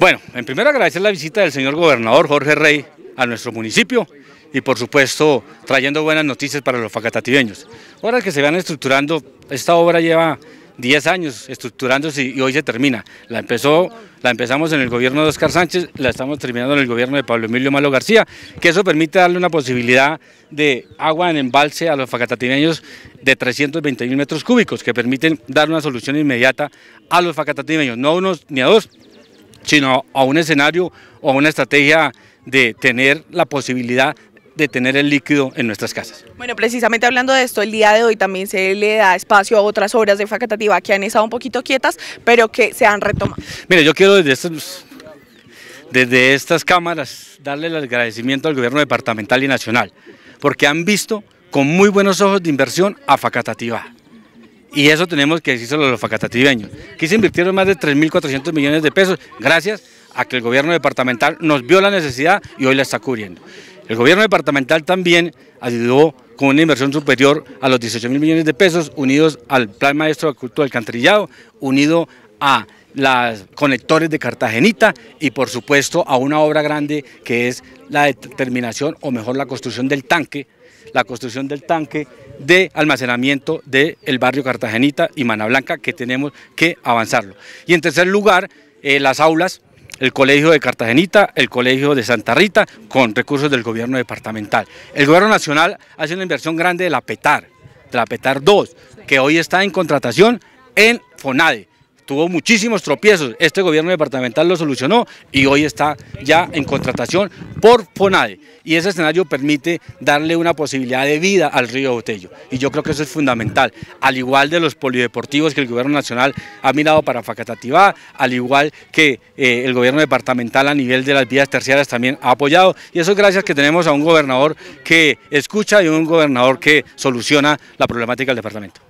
Bueno, en primer agradecer la visita del señor gobernador Jorge Rey a nuestro municipio y por supuesto trayendo buenas noticias para los facatativeños. Ahora que se van estructurando, esta obra lleva 10 años estructurándose y hoy se termina. La, empezó, la empezamos en el gobierno de Oscar Sánchez, la estamos terminando en el gobierno de Pablo Emilio Malo García, que eso permite darle una posibilidad de agua en embalse a los facatativeños de 320 mil metros cúbicos, que permiten dar una solución inmediata a los facatativeños, no a unos ni a dos, sino a un escenario o a una estrategia de tener la posibilidad de tener el líquido en nuestras casas. Bueno, precisamente hablando de esto, el día de hoy también se le da espacio a otras obras de Facatativá que han estado un poquito quietas, pero que se han retomado. Mire, yo quiero desde desde estas cámaras darle el agradecimiento al gobierno departamental y nacional, porque han visto con muy buenos ojos de inversión a Facatativá. Y eso tenemos que decirlo a los facatativeños. que se invirtieron más de 3.400 millones de pesos gracias a que el gobierno departamental nos vio la necesidad y hoy la está cubriendo. El gobierno departamental también ayudó con una inversión superior a los 18 mil millones de pesos, unidos al Plan Maestro de culto del Cantrillado, unido a los conectores de Cartagenita y por supuesto a una obra grande que es la determinación o mejor la construcción del tanque la construcción del tanque de almacenamiento del barrio Cartagenita y Manablanca, que tenemos que avanzarlo. Y en tercer lugar, eh, las aulas, el Colegio de Cartagenita, el Colegio de Santa Rita, con recursos del gobierno departamental. El gobierno nacional hace una inversión grande de la PETAR, de la PETAR 2, que hoy está en contratación en FONADE tuvo muchísimos tropiezos, este gobierno departamental lo solucionó y hoy está ya en contratación por Ponal. y ese escenario permite darle una posibilidad de vida al río Botello y yo creo que eso es fundamental, al igual de los polideportivos que el gobierno nacional ha mirado para Facatativá, al igual que eh, el gobierno departamental a nivel de las vías terciarias también ha apoyado y eso es gracias que tenemos a un gobernador que escucha y un gobernador que soluciona la problemática del departamento.